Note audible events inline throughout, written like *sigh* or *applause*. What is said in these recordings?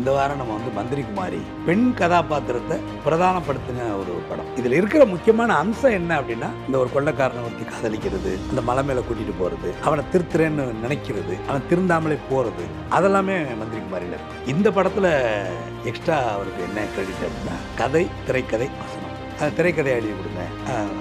இந்த வாரம் நம்ம வந்து மந்திரி குமாரி பெண் கதாபாத்திரத்தை பிரதானப்படுத்தின ஒரு படம் இதில் இருக்கிற முக்கியமான அம்சம் என்ன அப்படின்னா இந்த ஒரு கொள்ளக்காரனை ஒருத்தி காதலிக்கிறது அந்த மலை மேலே கூட்டிட்டு போறது அவனை திருத்துறேன்னு நினைக்கிறது அவன் திருந்தாமலே போறது அதெல்லாமே மந்திரி குமாரியில் இந்த படத்தில் எக்ஸ்ட்ரா அவருக்கு என்ன கிரெடிட் அப்படின்னா கதை திரைக்கதை திரைக்கதை எழுதி கொடுங்க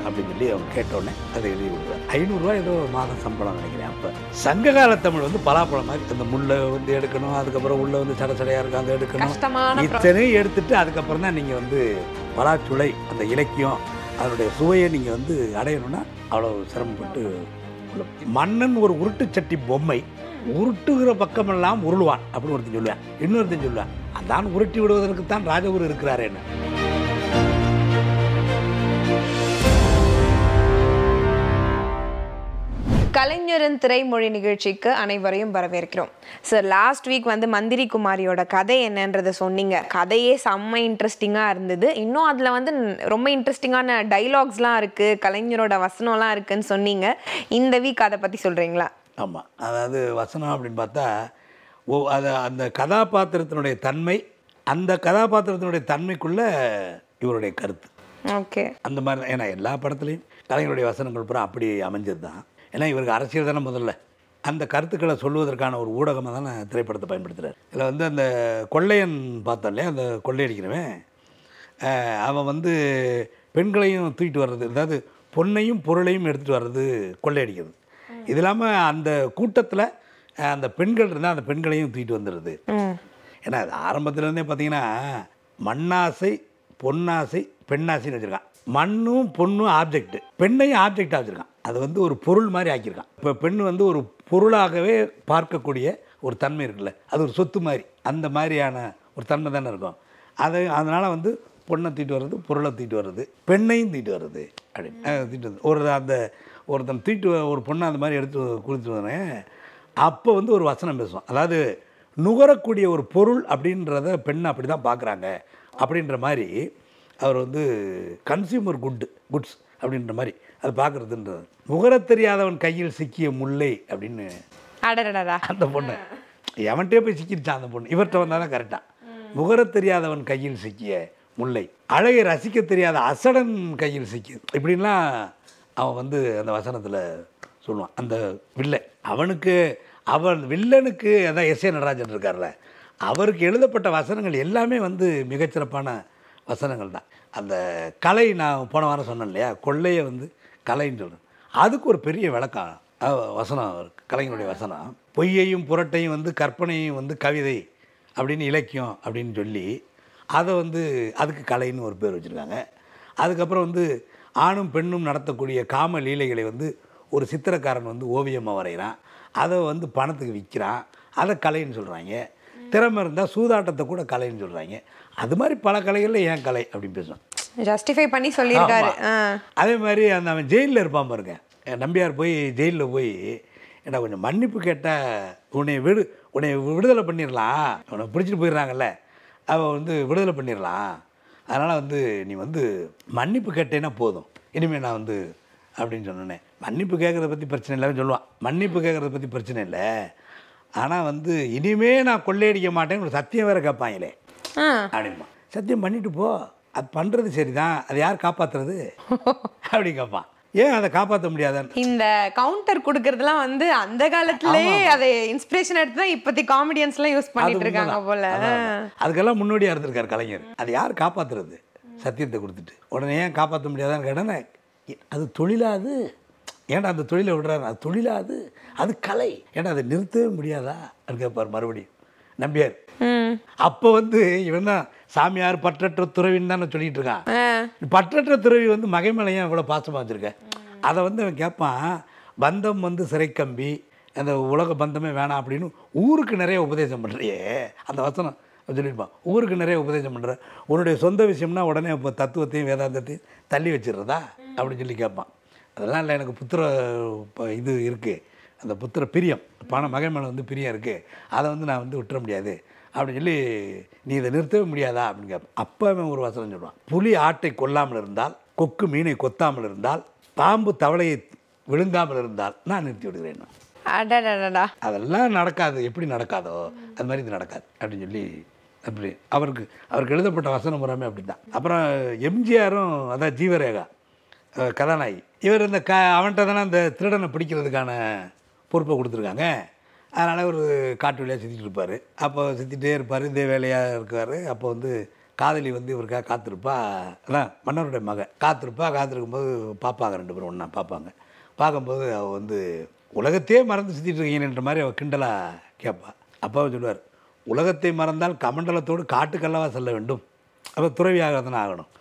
அப்படின்னு சொல்லி அவங்க கேட்டோன்னே அதை எழுதி கொடுப்பேன் ஐநூறுரூவா ஏதோ மாதம் சம்பளம் நினைக்கிறேன் அப்போ சங்ககால தமிழ் வந்து பலாப்பழம் மாதிரி அந்த முள்ளை வந்து எடுக்கணும் அதுக்கப்புறம் உள்ளே வந்து சட சடையாக இருக்கும் அதை எடுக்கணும் இத்தனையும் எடுத்துட்டு அதுக்கப்புறம் தான் நீங்கள் வந்து பலாச்சுளை அந்த இலக்கியம் அதனுடைய சுவையை நீங்கள் வந்து அடையணும்னா அவ்வளோ சிரமப்பட்டு மன்னன் ஒரு உருட்டு சட்டி பொம்மை உருட்டுகிற பக்கமெல்லாம் உருளுவான் அப்படின்னு ஒருத்தன் சொல்லுவேன் இன்னொருத்தன் சொல்லுவேன் அதான் உருட்டி விடுவதற்கு தான் ராஜகுரு இருக்கிறாரேன்னு கலைஞரின் திரைமொழி நிகழ்ச்சிக்கு அனைவரையும் வரவேற்கிறோம் சார் லாஸ்ட் வீக் வந்து மந்திரி குமாரியோட கதை என்னன்றதை சொன்னீங்க கதையே செம்ம இன்ட்ரெஸ்டிங்காக இருந்தது இன்னும் அதில் வந்து ரொம்ப இன்ட்ரெஸ்டிங்கான டைலாக்ஸ்லாம் இருக்குது கலைஞரோட வசனம்லாம் இருக்குதுன்னு சொன்னீங்க இந்த வீக் அதை பற்றி சொல்கிறீங்களா ஆமாம் அதாவது வசனம் அப்படின்னு பார்த்தா ஓ அதை அந்த கதாபாத்திரத்தினுடைய தன்மை அந்த கதாபாத்திரத்தினுடைய தன்மைக்குள்ளே இவருடைய கருத்து ஓகே அந்த மாதிரி ஏன்னா எல்லா படத்துலையும் கலைஞருடைய வசனங்கள் பூரா அப்படி அமைஞ்சது தான் ஏன்னா இவருக்கு அரசியல் தானே முதல்ல அந்த கருத்துக்களை சொல்வதற்கான ஒரு ஊடகமாக தானே திரைப்படத்தை பயன்படுத்துகிறார் இதில் வந்து அந்த கொள்ளையன் பார்த்தோம் இல்லையா அந்த கொள்ளையடிக்கிறவன் அவன் வந்து பெண்களையும் தூக்கிட்டு வர்றது அதாவது பொண்ணையும் பொருளையும் எடுத்துகிட்டு வர்றது கொள்ளையடிக்கிறது இது இல்லாமல் அந்த கூட்டத்தில் அந்த பெண்கள் இருந்தால் அந்த பெண்களையும் தூக்கிட்டு வந்துடுது ஏன்னா அது ஆரம்பத்துலேருந்தே பார்த்தீங்கன்னா மண்ணாசை பொன்னாசை பெண்ணாசைன்னு வச்சுருக்கான் மண்ணும் பொண்ணும் ஆப்ஜெக்ட் பெண்ணையும் ஆப்ஜெக்ட் வச்சுருக்கான் அது வந்து ஒரு பொருள் மாதிரி ஆக்கியிருக்கான் இப்போ பெண் வந்து ஒரு பொருளாகவே பார்க்கக்கூடிய ஒரு தன்மை இருக்குல்ல அது ஒரு சொத்து மாதிரி அந்த மாதிரியான ஒரு தன்மை தானே இருக்கும் அதை அதனால் வந்து பொண்ணை தீட்டு வர்றது பொருளை தீட்டு வர்றது பெண்ணையும் தீட்டு வர்றது அப்படின்னு தீட்டு வந்து ஒரு அந்த ஒருத்தன் தீட்டு ஒரு பொண்ணை அந்த மாதிரி எடுத்து குறித்து வந்தனே அப்போ வந்து ஒரு வசனம் பேசுவோம் அதாவது நுகரக்கூடிய ஒரு பொருள் அப்படின்றத பெண்ணை அப்படி தான் பார்க்குறாங்க அப்படின்ற மாதிரி அவர் வந்து கன்சியூமர் குட்டு குட்ஸ் அப்படின்ற மாதிரி அது பார்க்குறதுன்றது முகரத் தெரியாதவன் கையில் சிக்கிய முல்லை அப்படின்னு அந்த பொண்ணு எவன்கிட்டே போய் சிக்கிருச்சான் அந்த பொண்ணு இவர்கிட்ட வந்தால் தான் கரெக்டாக முகரத் தெரியாதவன் கையில் சிக்கிய முல்லை அழகை ரசிக்க தெரியாத அசடன் கையில் சிக்கி இப்படின்லாம் அவன் வந்து அந்த வசனத்தில் சொல்லுவான் அந்த வில்லை அவனுக்கு அவன் வில்லனுக்கு அதான் எஸ் ஏ நடராஜன் இருக்கார்ல அவருக்கு எழுதப்பட்ட வசனங்கள் எல்லாமே வந்து மிகச்சிறப்பான வசனங்கள் தான் அந்த கலை நான் போன வாரம் சொன்னேன் இல்லையா கொள்ளையை வந்து கலைன்னு சொல்கிறேன் அதுக்கு ஒரு பெரிய விளக்கம் வசனம் கலைஞனுடைய வசனம் பொய்யையும் புரட்டையும் வந்து கற்பனையும் வந்து கவிதை அப்படின்னு இலக்கியம் அப்படின்னு சொல்லி அதை வந்து அதுக்கு கலைன்னு ஒரு பேர் வச்சுருக்காங்க அதுக்கப்புறம் வந்து ஆணும் பெண்ணும் நடத்தக்கூடிய காம லீலைகளை வந்து ஒரு சித்திரக்காரன் வந்து ஓவியமாக வரைகிறான் அதை வந்து பணத்துக்கு விற்கிறான் அதை கலைன்னு சொல்கிறாங்க திறமை இருந்தால் சூதாட்டத்தை கூட கலைன்னு சொல்கிறாங்க அது மாதிரி பல கலைகளில் ஏன் கலை அப்படின்னு பேசுவேன் ஜஸ்டிஃபை பண்ணி சொல்லியிருக்காரு அதே மாதிரி அந்த அவன் ஜெயிலில் இருப்பான் பாருங்க நம்பியார் போய் ஜெயிலில் போய் என்ன கொஞ்சம் மன்னிப்பு கேட்டால் உன்னை விடு உன்னை விடுதலை பண்ணிடலாம் உனக்கு பிடிச்சிட்டு போயிடுறாங்கல்ல அவள் வந்து விடுதலை பண்ணிடலாம் அதனால் வந்து நீ வந்து மன்னிப்பு கேட்டேன்னா போதும் இனிமேல் நான் வந்து அப்படின்னு சொன்னேன் மன்னிப்பு கேட்குறத பற்றி பிரச்சனை இல்லைன்னு சொல்லுவான் மன்னிப்பு கேட்குறத பற்றி பிரச்சனை இல்லை ஆனால் வந்து இனிமே நான் கொள்ளையடிக்க மாட்டேன் சத்தியம் வேற கேட்பாங்களே அப்படிமா சத்தியம் பண்ணிட்டு போ அது பண்ணுறது சரிதான் அதை யார் காப்பாற்றுறது *laughs* அப்படி கேட்பான் ஏன் அதை காப்பாற்ற முடியாத இந்த கவுண்டர் கொடுக்கறதுலாம் வந்து அந்த காலத்திலே அதை இன்ஸ்பிரேஷன் எடுத்து தான் இப்போத்தி காமெடியன்ஸ்லாம் யூஸ் பண்ணிட்டு இருக்காங்க போல அதுக்கெல்லாம் முன்னோடியாக இருந்திருக்கார் கலைஞர் அதை யார் காப்பாற்றுறது சத்தியத்தை கொடுத்துட்டு உடனே ஏன் காப்பாற்ற முடியாதான்னு கேட்டேன்னா அது தொழிலாது ஏன்டா அந்த தொழிலை விடுறாரு அது தொழிலா அது அது கலை ஏன்னா அதை நிறுத்தவே முடியாதா கேட்பார் மறுபடியும் நம்பியார் அப்போ வந்து இவன் தான் சாமியார் பற்றற்ற துறவின்னு தானே சொல்லிட்டு இருக்கான் பற்றற்ற துறவி வந்து மகை மேலே ஏன் இவ்வளோ பாசமாக வச்சுருக்க அதை வந்து அவன் கேட்பான் பந்தம் வந்து சிறைக்கம்பி அந்த உலக பந்தமே வேணாம் அப்படின்னு ஊருக்கு நிறைய உபதேசம் பண்ணுறியே அந்த வசனம் சொல்லியிருப்பான் ஊருக்கு நிறைய உபதேசம் பண்ணுற உன்னுடைய சொந்த விஷயம்னா உடனே இப்போ தத்துவத்தையும் வேதாந்தத்தையும் தள்ளி வச்சிடுறதா அப்படின்னு சொல்லி கேட்பான் அதெல்லாம் இல்லை எனக்கு புத்திர இது இருக்குது அந்த புத்திர பிரியம் பணம் மகன் மேலே வந்து பிரியம் இருக்குது அதை வந்து நான் வந்து விட்டுற முடியாது அப்படின்னு சொல்லி நீ இதை நிறுத்தவே முடியாதா அப்படின்னு கேட்பேன் அப்போ அவன் ஒரு வசனம் சொல்லுவான் புலி ஆட்டை கொல்லாமல் இருந்தால் கொக்கு மீனை கொத்தாமல் இருந்தால் பாம்பு தவளையை விழுங்காமல் இருந்தால் நான் நிறுத்தி விடுகிறேன் அதெல்லாம் நடக்காது எப்படி நடக்காதோ அது மாதிரி இது நடக்காது அப்படின்னு சொல்லி அப்படி அவருக்கு அவருக்கு எழுதப்பட்ட வசனம் முறாமே அப்படி தான் அப்புறம் எம்ஜிஆரும் அதான் ஜீவரேகா கதாநாயகி இவர் இந்த க அவன்கிட்ட தானே அந்த திருடனை பிடிக்கிறதுக்கான பொறுப்பை கொடுத்துருக்காங்க அதனால் ஒரு காட்டு வழியாக சுற்றிட்டு இருப்பார் அப்போ சுற்றிட்டே இருப்பார் இந்த வேலையாக இருக்கார் அப்போ வந்து காதலி வந்து இவருக்காக காத்திருப்பா அதான் மன்னருடைய மக காத்திருப்பா காத்திருக்கும்போது பார்ப்பாங்க ரெண்டு பேரும் ஒன்றா பார்ப்பாங்க பார்க்கும்போது அவள் வந்து உலகத்தையே மறந்து சுற்றிட்டு இருக்கீங்கன்ற மாதிரி அவள் கிண்டலாக கேட்பா அப்பா சொல்லுவார் உலகத்தை மறந்தால் கமண்டலத்தோடு காட்டுக்கல்லவா செல்ல வேண்டும் அப்போ துறவியாக தானே ஆகணும்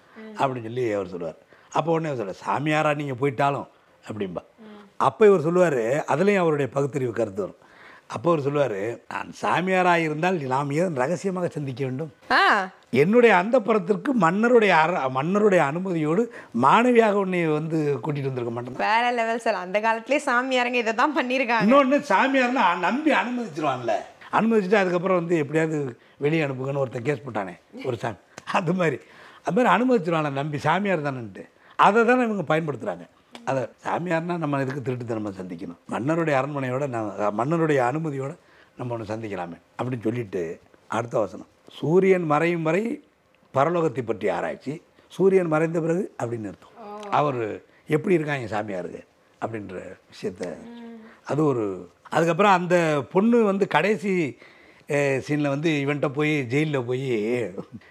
அப்படின்னு சொல்லி அவர் சொல்லுவார் அப்போ உடனே சொல்ல சாமியாரா நீங்கள் போயிட்டாலும் அப்படிம்பா அப்போ இவர் சொல்லுவார் அதுலேயும் அவருடைய பகுத்தறிவு கருத்து வரும் அப்போ அவர் சொல்லுவார் நான் சாமியாராக இருந்தால் நாம் ஏதும் ரகசியமாக சந்திக்க வேண்டும் என்னுடைய அந்த புறத்திற்கு மன்னருடைய மன்னருடைய அனுமதியோடு மாணவியாக உன்னை வந்து கூட்டிகிட்டு வந்திருக்க மாட்டேன் வேற லெவல் சார் அந்த காலத்துலேயே சாமியாரங்க இதை தான் பண்ணியிருக்காங்க இன்னொன்று சாமியார்னா நம்பி அனுமதிச்சிருவான்ல அனுமதிச்சுட்டு அதுக்கப்புறம் வந்து எப்படியாவது வெளியே அனுப்புங்கன்னு ஒருத்தர் கேஸ் போட்டானே ஒரு சாமி அது மாதிரி அது மாதிரி அனுமதிச்சிருவான் நம்பி சாமியார் தானன்ட்டு அதை தான் இவங்க பயன்படுத்துகிறாங்க அதை சாமியார்னால் நம்ம இதுக்கு திருட்டுத்தனமாக சந்திக்கணும் மன்னருடைய அரண்மனையோட நம்ம மன்னருடைய அனுமதியோடு நம்ம ஒன்று சந்திக்கலாமே அப்படின்னு சொல்லிட்டு அடுத்த வசனம் சூரியன் மறையும் வரை பரலோகத்தை பற்றி ஆராய்ச்சி சூரியன் மறைந்த பிறகு அப்படின்னு அர்த்தம் அவர் எப்படி இருக்காங்க சாமியாருக்கு அப்படின்ற விஷயத்த அது ஒரு அதுக்கப்புறம் அந்த பொண்ணு வந்து கடைசி சீனில் வந்து இவன்கிட்ட போய் ஜெயிலில் போய்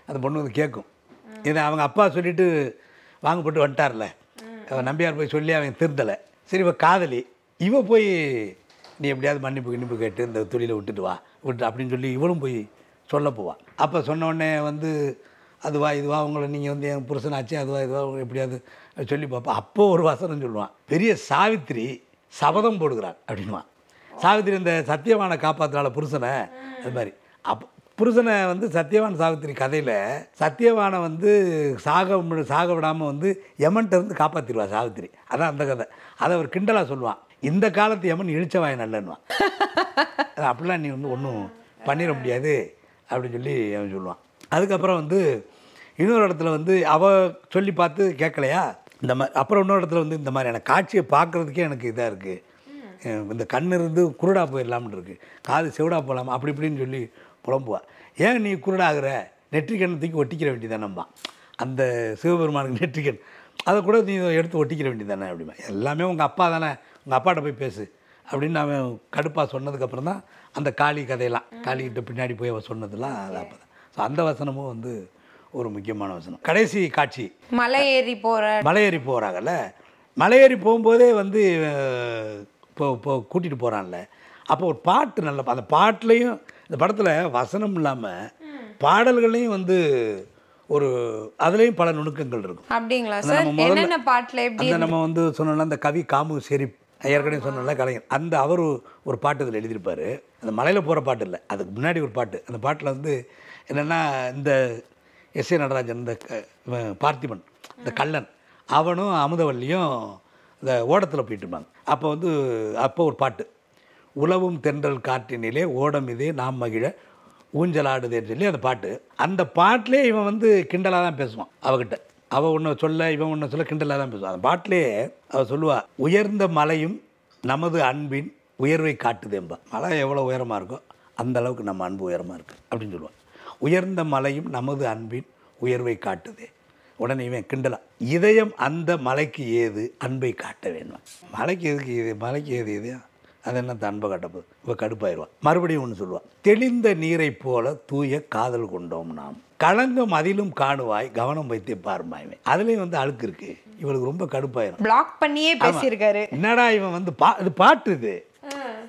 அந்த பொண்ணு வந்து கேட்கும் இதை அவங்க அப்பா சொல்லிவிட்டு வாங்க போட்டு வந்துட்டார்ல நம்பியார் போய் சொல்லி அவன் திருந்தலை சரி இப்போ காதலி இவ போய் நீ எப்படியாவது மன்னிப்பு கிண்ணிப்பு கேட்டு இந்த தொழிலை விட்டுட்டு வா விட்டு அப்படின்னு சொல்லி இவளும் போய் சொல்ல போவான் அப்போ சொன்னோடனே வந்து அதுவா இதுவா உங்களை நீங்கள் வந்து என் புருஷனாச்சு அதுவா இதுவா எப்படியாவது சொல்லி பார்ப்பான் அப்போது ஒரு வசனம் சொல்லுவான் பெரிய சாவித்திரி சபதம் போடுகிறாள் அப்படின்வான் சாவித்திரி இந்த சத்தியமான காப்பாத்தினால புருஷனை அது மாதிரி அப் புருஷனை வந்து சத்யவான் சாவித்திரி கதையில் சத்யவானை வந்து சாக சாக விடாமல் வந்து யமன்கிட்டருந்து காப்பாற்றிடுவா சாவித்திரி அதான் அந்த கதை அதை அவர் கிண்டலாக சொல்லுவான் இந்த காலத்து யமன் இழிச்சவாய் நல்லன்னுவான் அப்படிலாம் நீ வந்து ஒன்றும் பண்ணிட முடியாது அப்படின்னு சொல்லி அவன் சொல்லுவான் அதுக்கப்புறம் வந்து இன்னொரு இடத்துல வந்து அவள் சொல்லி பார்த்து கேட்கலையா இந்த மாதிரி அப்புறம் இன்னொரு இடத்துல வந்து இந்த மாதிரியான காட்சியை பார்க்குறதுக்கே எனக்கு இதாக இருக்குது இந்த கண் இருந்து குருடாக போயிடலாம்னு இருக்குது காது செவிடா போகலாம் அப்படி இப்படின்னு சொல்லி புலம்புவா ஏன் நீ குருடாகிற நெற்றிக்கண்ணை தூக்கி ஒட்டிக்கிற வேண்டியதானம்மா அந்த சிவபெருமானுக்கு நெற்றிக்கண் அதை கூட நீ எடுத்து ஒட்டிக்கிற வேண்டியதானே அப்படிமா எல்லாமே உங்கள் அப்பா தானே உங்கள் அப்பாட்ட போய் பேசு அப்படின்னு அவன் கடுப்பாக சொன்னதுக்கப்புறம் தான் அந்த காளி கதையெல்லாம் காளிகிட்ட பின்னாடி போய் அவள் சொன்னதெல்லாம் அது அப்போ தான் ஸோ அந்த வசனமும் வந்து ஒரு முக்கியமான வசனம் கடைசி காட்சி மலை ஏறி போகிற மலை ஏறி போகிறாங்கல்ல மலை ஏறி போகும்போதே வந்து இப்போ இப்போ கூட்டிகிட்டு போகிறான்ல அப்போ ஒரு பாட்டு நல்ல அந்த பாட்டுலேயும் இந்த படத்தில் வசனம் இல்லாமல் பாடல்களையும் வந்து ஒரு அதுலேயும் பல நுணுக்கங்கள் இருக்கும் அப்படிங்களா பாட்டில் எப்படி அந்த நம்ம வந்து சொன்னோம்னா அந்த கவி காமு செரிப் ஏற்கனவே சொன்னால கலைஞர் அந்த அவர் ஒரு பாட்டு இதில் எழுதியிருப்பார் அந்த மலையில் போகிற பாட்டு இல்லை அதுக்கு முன்னாடி ஒரு பாட்டு அந்த பாட்டில் வந்து என்னென்னா இந்த எஸ் ஏ நடராஜன் இந்த பார்த்திபன் இந்த கல்லன் அவனும் அமுதவல்லியும் இந்த ஓடத்தில் போயிட்டு இருப்பாங்க அப்போ வந்து அப்போ ஒரு பாட்டு உழவும் தென்றல் காற்றினிலே ஓடம் இதே நாம் மகிழ ஊஞ்சலாடுதேன்னு சொல்லி அந்த பாட்டு அந்த பாட்டிலே இவன் வந்து கிண்டலாக தான் பேசுவான் அவகிட்ட அவள் ஒன்று சொல்ல இவன் ஒன்று சொல்ல கிண்டலாக தான் பேசுவான் அந்த பாட்டிலே அவள் சொல்லுவாள் உயர்ந்த மலையும் நமது அன்பின் உயர்வை காட்டுதேம்பா மலை எவ்வளோ உயரமாக இருக்கோ அந்த அளவுக்கு நம்ம அன்பு உயரமாக இருக்குது அப்படின்னு சொல்லுவான் உயர்ந்த மலையும் நமது அன்பின் உயர்வை காட்டுதே உடனே இவன் கிண்டலாம் இதயம் அந்த மலைக்கு ஏது அன்பை காட்ட வேணும் மலைக்கு எதுக்கு இது மலைக்கு ஏது இதயம் அது என்ன தன்பை கட்டப்போ இப்போ கடுப்பாயிடுவான் மறுபடியும் ஒன்று சொல்லுவான் தெளிந்த நீரை போல தூய காதல் கொண்டோம் நாம் களங்கம் அதிலும் காணுவாய் கவனம் வைத்து பாருமாய்மே அதுலேயும் வந்து அழுக்கு இருக்கு இவளுக்கு ரொம்ப கடுப்பாயிரும் பிளாக் பண்ணியே பேசியிருக்காரு என்னடா இவன் வந்து பா இது பாட்டு இது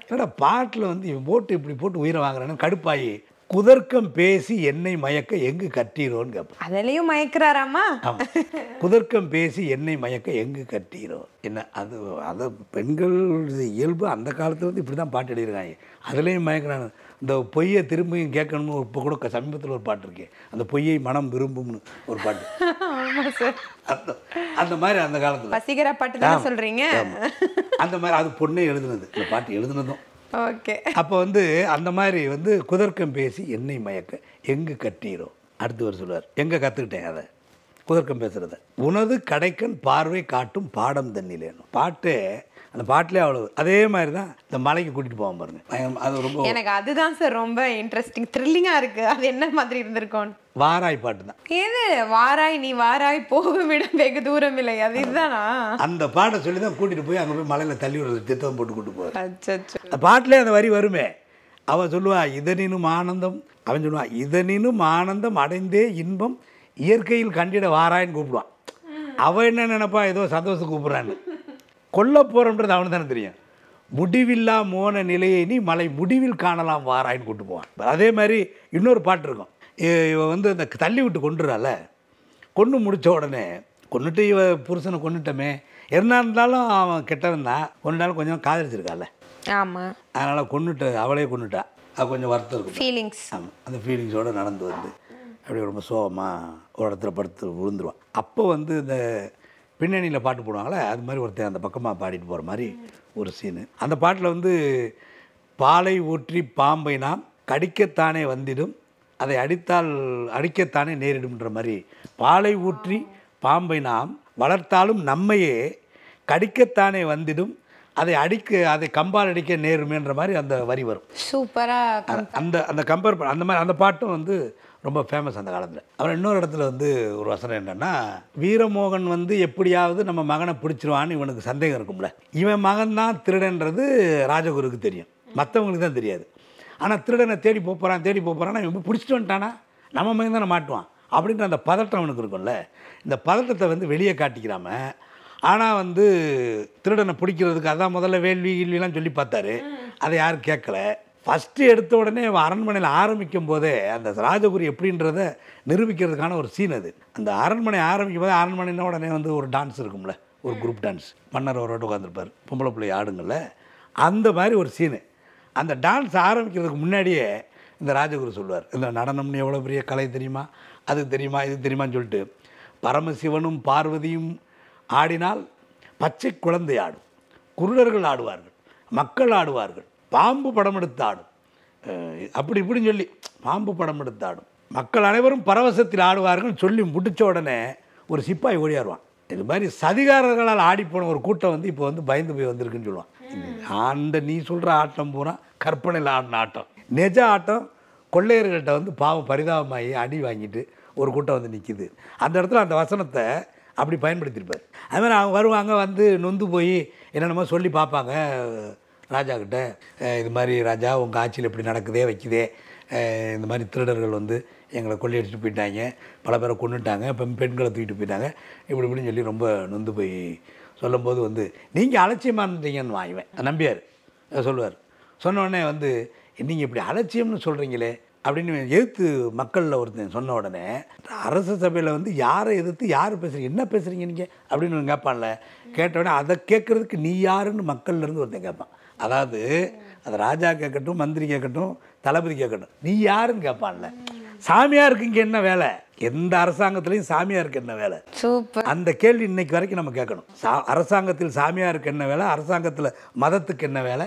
என்னடா பாட்டில் வந்து இவன் போட்டு இப்படி போட்டு உயிரை வாங்குறான்னு கடுப்பாயி குதர்க்கம் பேசி என்னை மயக்க எங்கு கட்டீரோன்னு கேட்பான் அதுலேயும் மயக்கிறாராமா குதர்க்கம் பேசி என்னை மயக்க எங்கு கட்டீரோ என்ன அது அதை பெண்கள் இயல்பு அந்த காலத்தில் வந்து இப்படி தான் பாட்டு எழுதியிருக்காங்க அதுலேயும் மயக்கிறாங்க இந்த பொய்யை திரும்பியும் கேட்கணும்னு இப்போ கூட சமீபத்தில் ஒரு பாட்டு இருக்கேன் அந்த பொய்யை மனம் விரும்பும்னு ஒரு பாட்டு அந்த அந்த மாதிரி அந்த காலத்தில் பசிகரா பாட்டு தான் சொல்கிறீங்க அந்த மாதிரி அது பொண்ணே எழுதுனது இந்த பாட்டு எழுதுனதும் ஓகே அப்போ வந்து அந்த மாதிரி வந்து குதர்க்கம் பேசி என்னை மயக்க எங்கே கட்டிடும் அடுத்தவர் சொல்லுவார் எங்கே கற்றுக்கிட்டேன் அதை குதர்க்கம் பேசுகிறத உனது கடைக்கன் பார்வை காட்டும் பாடம் தண்ணிலேனும் பாட்டு அந்த பாட்டிலே அவ்வளோ அதே மாதிரி தான் இந்த மலைக்கு கூட்டிகிட்டு போவோம் பாருங்க அது ரொம்ப எனக்கு அதுதான் சார் ரொம்ப இன்ட்ரெஸ்டிங் த்ரில்லிங்காக இருக்குது அது என்ன மாதிரி இருந்திருக்கும் வாராய் பாட்டு தான் ஏது வாராய் நீ வாராய் போகும் இடம் வெகு தூரம் இல்லை அது இதுதானா அந்த பாட்டை சொல்லி தான் கூட்டிகிட்டு போய் அங்கே போய் மலையில் தள்ளி விடுறது திட்டம் போட்டு கூட்டு போகிறது அந்த பாட்டிலே அந்த வரி வருமே அவன் சொல்லுவா இதனினும் ஆனந்தம் அவன் சொல்லுவான் இதனினும் ஆனந்தம் அடைந்தே இன்பம் இயற்கையில் கண்டிட வாராயின்னு கூப்பிடுவான் அவன் என்ன நினைப்பான் ஏதோ சந்தோஷம் கூப்பிட்றான்னு கொல்ல போகிறோன்றது அவனு தானே தெரியும் முடிவில்லா மோன நிலையை நீ மலை முடிவில் காணலாம் வாராயின்னு கூட்டு போவான் அதே மாதிரி இன்னொரு பாட்டு இருக்கும் இவ வந்து அந்த தள்ளி விட்டு கொண்டுறால கொண்டு முடித்த உடனே கொண்டுட்டு இவ புருஷனை கொண்டுட்டமே என்ன இருந்தாலும் அவன் கெட்டவன் தான் கொண்டாலும் கொஞ்சம் காதலிச்சிருக்கால ஆமாம் அதனால் கொண்டுட்டு அவளே கொண்டுட்டா அது கொஞ்சம் வருத்தம் இருக்கும் ஃபீலிங்ஸ் ஆமாம் அந்த ஃபீலிங்ஸோடு நடந்து வந்து அப்படியே ரொம்ப சோகமாக ஒரு இடத்துல படுத்து விழுந்துருவான் அப்போ வந்து இந்த பின்னணியில் பாட்டு போடுவாங்களே அது மாதிரி ஒருத்தர் அந்த பக்கமாக பாடிட்டு போகிற மாதிரி ஒரு சீனு அந்த பாட்டில் வந்து பாலை ஊற்றி பாம்பை நாம் கடிக்கத்தானே வந்திடும் அதை அடித்தால் அடிக்கத்தானே நேரிடும்ன்ற மாதிரி பாலை ஊற்றி பாம்பை நாம் வளர்த்தாலும் நம்மையே கடிக்கத்தானே வந்துடும் அதை அடிக்க அதை கம்பால் அடிக்க நேருமேன்ற மாதிரி அந்த வரி வரும் சூப்பராக அந்த அந்த கம்பேர் அந்த மாதிரி அந்த பாட்டும் வந்து ரொம்ப ஃபேமஸ் அந்த காலத்தில் அப்புறம் இன்னொரு இடத்துல வந்து ஒரு வசனம் என்னென்னா வீரமோகன் வந்து எப்படியாவது நம்ம மகனை பிடிச்சிருவான்னு இவனுக்கு சந்தேகம் இருக்கும்ல இவன் மகன் தான் திருடன்றது ராஜகுருக்கு தெரியும் மற்றவங்களுக்கு தான் தெரியாது ஆனால் திருடனை தேடி போகிறான் தேடி போகிறான்னா இவன் பிடிச்சிட்டு வந்துட்டானா நம்ம மகன் தானே மாட்டுவான் அப்படின்ற அந்த பதட்டம் அவனுக்கு இருக்கும்ல இந்த பதட்டத்தை வந்து வெளியே காட்டிக்கிறாம ஆனால் வந்து திருடனை பிடிக்கிறதுக்கு அதான் முதல்ல வேள்வி கேள்வியெல்லாம் சொல்லி பார்த்தாரு அதை யாரும் கேட்கல ஃபஸ்ட்டு எடுத்த உடனே அரண்மனையில் ஆரம்பிக்கும் போதே அந்த ராஜகுரு எப்படின்றத நிரூபிக்கிறதுக்கான ஒரு சீன் அது அந்த அரண்மனை ஆரம்பிக்கும் போதே அரண்மனைனா உடனே வந்து ஒரு டான்ஸ் இருக்கும்ல ஒரு குரூப் டான்ஸ் மன்னர் ஒரு உட்காந்துருப்பார் பொம்பளை பிள்ளை ஆடுங்கள்ல அந்த மாதிரி ஒரு சீனு அந்த டான்ஸ் ஆரம்பிக்கிறதுக்கு முன்னாடியே இந்த ராஜகுரு சொல்லுவார் இந்த நடனம்னு எவ்வளோ பெரிய கலை தெரியுமா அது தெரியுமா இது தெரியுமான்னு சொல்லிட்டு பரமசிவனும் பார்வதியும் ஆடினால் பச்சை குழந்தை ஆடும் குருடர்கள் ஆடுவார்கள் மக்கள் ஆடுவார்கள் பாம்பு படம் எடுத்தாடும் அப்படி இப்படின்னு சொல்லி பாம்பு படம் எடுத்தாடும் மக்கள் அனைவரும் பரவசத்தில் ஆடுவார்கள் சொல்லி முடித்த உடனே ஒரு சிப்பாய் ஓடியாடுவான் இது மாதிரி சதிகாரர்களால் ஆடிப்போன ஒரு கூட்டம் வந்து இப்போ வந்து பயந்து போய் வந்திருக்குன்னு சொல்லுவான் அந்த நீ சொல்கிற ஆட்டம் பூரா கற்பனையில் ஆடின ஆட்டம் நெஜ ஆட்டம் கொள்ளையர்கள்ட்ட வந்து பாவம் பரிதாபமாகி அடி வாங்கிட்டு ஒரு கூட்டம் வந்து நிற்கிது அந்த இடத்துல அந்த வசனத்தை அப்படி பயன்படுத்தியிருப்பார் அதுமாதிரி அவங்க வருவாங்க வந்து நொந்து போய் என்னென்னமோ சொல்லி பார்ப்பாங்க ராஜா கிட்ட இது மாதிரி ராஜா உங்கள் ஆட்சியில் இப்படி நடக்குதே வைக்குதே இந்த மாதிரி திருடர்கள் வந்து எங்களை கொள்ளையடிச்சுட்டு போயிட்டாங்க பல பேரை கொண்டுட்டாங்க இப்போ பெண்களை தூக்கிட்டு போயிட்டாங்க இப்படி இப்படின்னு சொல்லி ரொம்ப நொந்து போய் சொல்லும்போது வந்து நீங்கள் அலட்சியமாக இருந்தீங்கன்னு வாங்குவேன் நம்பியார் சொல்லுவார் சொன்ன வந்து நீங்கள் இப்படி அலட்சியம்னு சொல்கிறீங்களே அப்படின்னு எதிர்த்து மக்களில் ஒருத்தன் சொன்ன உடனே அரசு சபையில் வந்து யாரை எதிர்த்து யார் பேசுகிறீங்க என்ன பேசுகிறீங்க நீங்கள் அப்படின்னு கேட்பான்ல கேட்ட உடனே அதை கேட்குறதுக்கு நீ யாருன்னு மக்கள்லேருந்து ஒருத்தன் கேட்பான் அதாவது அது ராஜா கேட்கட்டும் மந்திரி கேட்கட்டும் தளபதி கேட்கட்டும் நீ யாருன்னு கேட்பான்ல சாமியாருக்கு இங்கே என்ன வேலை எந்த அரசாங்கத்திலையும் சாமியாருக்கு என்ன வேலை சூப்பர் அந்த கேள்வி இன்னைக்கு வரைக்கும் நம்ம கேட்கணும் சா அரசாங்கத்தில் சாமியாருக்கு என்ன வேலை அரசாங்கத்தில் மதத்துக்கு என்ன வேலை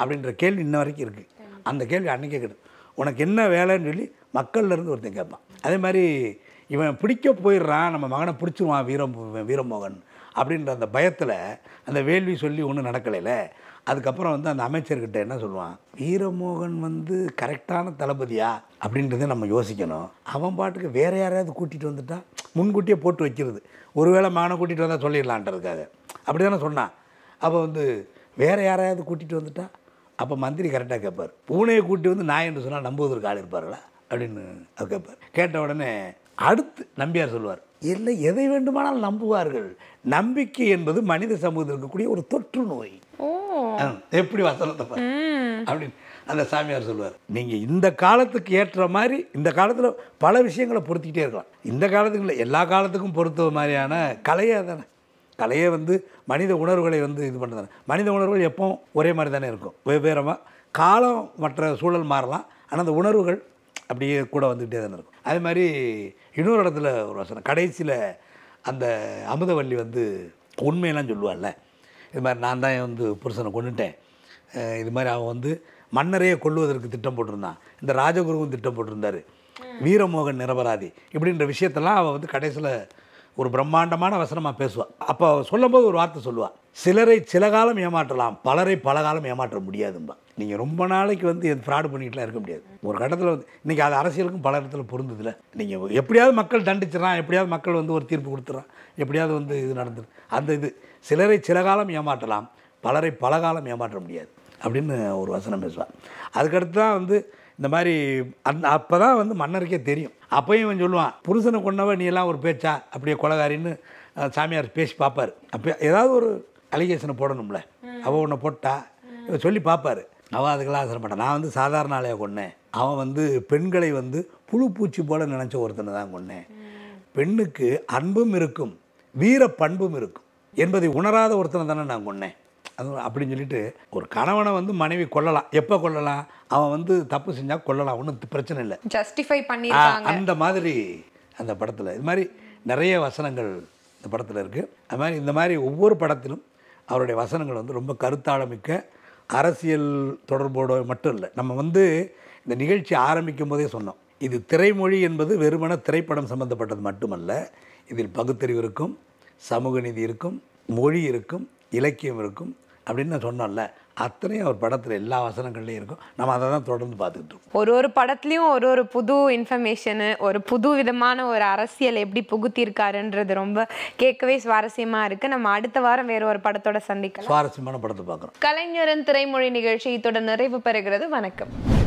அப்படின்ற கேள்வி இன்ன வரைக்கும் இருக்குது அந்த கேள்வி அன்னைக்கு கேட்கணும் உனக்கு என்ன வேலைன்னு சொல்லி மக்கள்லேருந்து ஒருத்தன் கேட்பான் அதே மாதிரி இவன் பிடிக்க போயிடுறான் நம்ம மகனை பிடிச்சிருவான் வீரம் வீரமோகன் அப்படின்ற அந்த பயத்தில் அந்த வேள்வி சொல்லி ஒன்றும் நடக்கலையில அதுக்கப்புறம் வந்து அந்த அமைச்சர்கிட்ட என்ன சொல்லுவான் வீரமோகன் வந்து கரெக்டான தளபதியா அப்படின்றத நம்ம யோசிக்கணும் அவன் பாட்டுக்கு வேறு யாரையாவது கூட்டிகிட்டு வந்துட்டா முன்கூட்டியே போட்டு வைக்கிறது ஒருவேளை மானை கூட்டிகிட்டு வந்தால் சொல்லிடலான்றதுக்காக அப்படி தானே சொன்னான் அப்போ வந்து வேறு யாரையாவது கூட்டிகிட்டு வந்துட்டா அப்போ மந்திரி கரெக்டாக கேட்பார் பூனையை கூட்டி வந்து நான் என்று சொன்னால் நம்புவதற்கு ஆள் இருப்பார்களா அப்படின்னு அது கேட்பார் கேட்ட உடனே அடுத்து நம்பியார் சொல்லுவார் இல்லை எதை வேண்டுமானால் நம்புவார்கள் நம்பிக்கை என்பது மனித சமூகத்தில் இருக்கக்கூடிய ஒரு தொற்று நோய் எப்படி வசனத்தை அப்படின்னு அந்த சாமியார் சொல்லுவார் நீங்கள் இந்த காலத்துக்கு ஏற்ற மாதிரி இந்த காலத்தில் பல விஷயங்களை பொறுத்திக்கிட்டே இருக்கலாம் இந்த காலத்துக்கு இல்லை எல்லா காலத்துக்கும் பொறுத்த மாதிரியான கலையே தானே கலையே வந்து மனித உணர்வுகளை வந்து இது பண்ணுறது மனித உணர்வுகள் எப்போவும் ஒரே மாதிரி தானே இருக்கும் வெவ்வேறமாக காலம் மற்ற சூழல் மாறலாம் ஆனால் அந்த உணர்வுகள் அப்படியே கூட வந்துக்கிட்டே தானே இருக்கும் அதே மாதிரி இன்னொரு இடத்துல ஒரு வசனம் கடைசியில் அந்த அமுதவள்ளி வந்து உண்மையெல்லாம் சொல்லுவாள்ல இது மாதிரி நான் தான் வந்து புருஷனை கொண்டுட்டேன் இது மாதிரி அவன் வந்து மன்னரையே கொள்ளுவதற்கு திட்டம் போட்டிருந்தான் இந்த ராஜகுருவும் திட்டம் போட்டிருந்தார் வீரமோகன் நிரபராதி இப்படின்ற விஷயத்தெல்லாம் அவள் வந்து கடைசியில் ஒரு பிரம்மாண்டமான வசனமாக பேசுவாள் அப்போ சொல்லும்போது ஒரு வார்த்தை சொல்லுவாள் சிலரை சில காலம் ஏமாற்றலாம் பலரை பல காலம் ஏமாற்ற முடியாதும்பா நீங்கள் ரொம்ப நாளைக்கு வந்து எது ஃப்ராடு பண்ணிக்கிட்டுலாம் இருக்க முடியாது ஒரு கட்டத்தில் வந்து இன்றைக்கி அது அரசியலுக்கும் பல இடத்துல பொருந்ததில்ல நீங்கள் எப்படியாவது மக்கள் தண்டிச்சிடறான் எப்படியாவது மக்கள் வந்து ஒரு தீர்ப்பு கொடுத்துட்றான் எப்படியாவது வந்து இது நடந்துடும் அந்த இது சிலரை சில காலம் ஏமாற்றலாம் பலரை பல காலம் ஏமாற்ற முடியாது அப்படின்னு ஒரு வசனம் பேசுவான் அதுக்கடுத்து தான் வந்து இந்த மாதிரி அந் அப்போ தான் வந்து மன்னருக்கே தெரியும் அப்போயும் இவன் சொல்லுவான் புருஷனை கொண்டவன் நீ எல்லாம் ஒரு பேச்சா அப்படியே கொலகாரின்னு சாமியார் பேசி பார்ப்பார் அப்போ ஏதாவது ஒரு அலிகேஷனை போடணும்ல அவள் ஒன்று போட்டா இவர் சொல்லி பார்ப்பார் அவள் அதுக்கெல்லாம் மாட்டான் நான் வந்து சாதாரண ஆளையாக கொண்டேன் அவன் வந்து பெண்களை வந்து புழு பூச்சி போல் நினச்ச ஒருத்தனை தான் கொண்டேன் பெண்ணுக்கு அன்பும் இருக்கும் வீர பண்பும் இருக்கும் என்பதை உணராத ஒருத்தனை தானே நான் கொண்டேன் அது அப்படின்னு சொல்லிட்டு ஒரு கணவனை வந்து மனைவி கொள்ளலாம் எப்போ கொள்ளலாம் அவன் வந்து தப்பு செஞ்சால் கொள்ளலாம் ஒன்றும் பிரச்சனை இல்லை ஜஸ்டிஃபை பண்ணி அந்த மாதிரி அந்த படத்தில் இது மாதிரி நிறைய வசனங்கள் இந்த படத்தில் இருக்குது அது மாதிரி இந்த மாதிரி ஒவ்வொரு படத்திலும் அவருடைய வசனங்கள் வந்து ரொம்ப கருத்தாளமிக்க அரசியல் தொடர்போடு மட்டும் இல்லை நம்ம வந்து இந்த நிகழ்ச்சி ஆரம்பிக்கும் போதே சொன்னோம் இது திரைமொழி என்பது வெறுமன திரைப்படம் சம்மந்தப்பட்டது மட்டுமல்ல இதில் பகுத்தறிவு இருக்கும் சமூக நீதி இருக்கும் மொழி இருக்கும் இலக்கியம் இருக்கும் அப்படின்னு நான் சொன்னோம்ல அத்தனையும் அவர் படத்தில் எல்லா வசனங்கள்லையும் இருக்கும் நம்ம அதை தான் தொடர்ந்து பார்த்துக்கிட்டு இருக்கோம் ஒரு ஒரு படத்துலையும் ஒரு ஒரு புது இன்ஃபர்மேஷனு ஒரு புது விதமான ஒரு அரசியல் எப்படி புகுத்தியிருக்காருன்றது ரொம்ப கேட்கவே சுவாரஸ்யமாக இருக்குது நம்ம அடுத்த வாரம் வேறு ஒரு படத்தோட சந்திக்கலாம் சுவாரஸ்யமான படத்தை பார்க்குறோம் கலைஞரன் திரைமொழி நிகழ்ச்சி இதோட நிறைவு பெறுகிறது வணக்கம்